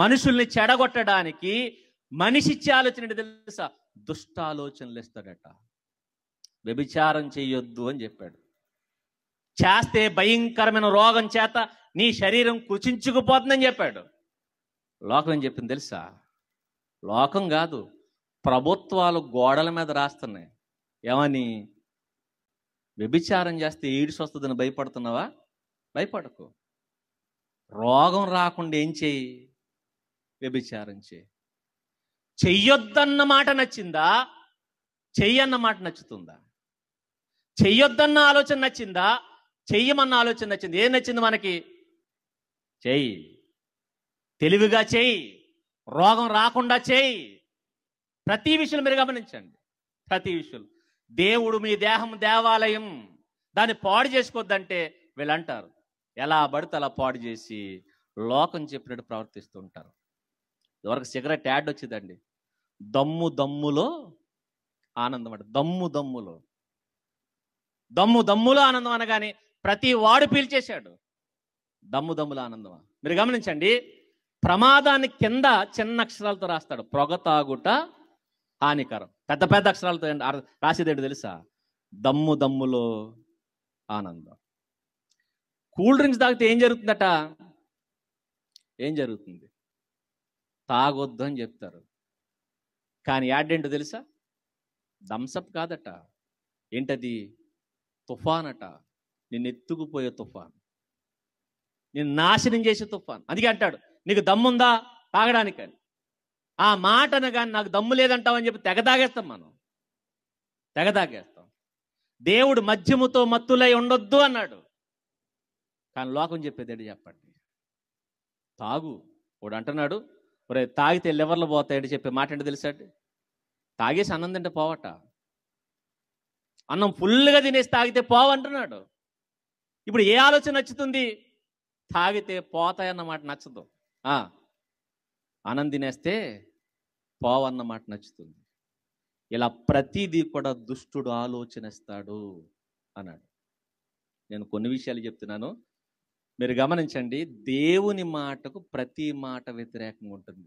మనుషుల్ని చెడగొట్టడానికి మనిషి ఇచ్చే ఆలోచన తెలుసా దుష్టాలోచనలు ఇస్తాడట వ్యభిచారం చేయొద్దు అని చెప్పాడు చేస్తే భయంకరమైన రోగం చేత నీ శరీరం కుచించుకుపోతుందని చెప్పాడు లోకం ఏం చెప్పింది తెలుసా లోకం కాదు ప్రభుత్వాలు గోడల మీద రాస్తున్నాయి ఏమని వ్యభిచారం చేస్తే ఈడ్స్ వస్తుందని భయపడుతున్నావా భయపడకు రోగం రాకుండా ఏం చేయి వ్యభిచారం చేయొద్దన్న చెయ్యొద్దన్న మాట నచ్చిందా చెయ్యన్న మాట నచ్చుతుందా చెయ్యొద్దన్న ఆలోచన నచ్చిందా చెయ్యమన్న ఆలోచన నచ్చింది ఏం నచ్చింది మనకి చెయ్యి తెలివిగా చేయి రోగం రాకుండా చేయి ప్రతి విషయం మీరు గమనించండి ప్రతి విషయం దేవుడు మీ దేహం దేవాలయం దాన్ని పాడు చేసుకోవద్దంటే వీళ్ళంటారు ఎలా పడితే అలా పాడు చేసి లోకం చెప్పినట్టు ప్రవర్తిస్తుంటారు ఎవరికి సిగరెట్ యాడ్ వచ్చిందండి దమ్ము దమ్ములో ఆనందం అంటే దమ్ము దమ్ములో దమ్ము దమ్ములో ఆనందం అనగానే ప్రతి వాడు పీల్చేశాడు దమ్ము దమ్ముల ఆనందం మీరు గమనించండి ప్రమాదాన్ని కింద చిన్న అక్షరాలతో రాస్తాడు పొగ తాగుట హానికరం పెద్ద పెద్ద అక్షరాలతో రాసేదేడు తెలుసా దమ్ము దమ్ములో ఆనందం కూల్ డ్రింక్స్ తాగితే ఏం జరుగుతుందట ఏం జరుగుతుంది తాగొద్దు అని చెప్తారు కానీ ఏంటో తెలుసా థమ్సప్ కాదట ఏంటది తుఫాన్ అట నిన్ను ఎత్తుకుపోయే తుఫాన్ నేను నాశనం చేసే తుఫాన్ అందుకే అంటాడు నీకు దమ్ముందా తాగడానికని ఆ మాట అనగాని నాకు దమ్ము లేదంటావని చెప్పి తెగ తాగేస్తాం మనం తెగ తాగేస్తాం దేవుడు మద్యముతో మత్తులై ఉండొద్దు అన్నాడు కానీ లోకం చెప్పేదేడు చెప్పండి తాగు వాడు అంటున్నాడు మరి తాగితే లివర్లు పోతాయని చెప్పే మాట ఏంటి తెలుసా తాగేసి అన్నం తింటే పోవట అన్నం ఫుల్గా తినేసి తాగితే పోవంటున్నాడు ఇప్పుడు ఏ ఆలోచన నచ్చుతుంది తాగితే పోతాయన్నమాట నచ్చదు అన్నం తినేస్తే పోవన్నమాట నచ్చుతుంది ఇలా ప్రతిదీ కూడా దుష్టుడు ఆలోచనస్తాడు అన్నాడు నేను కొన్ని విషయాలు చెప్తున్నాను మీరు గమనించండి దేవుని మాటకు ప్రతి మాట వ్యతిరేకంగా ఉంటుంది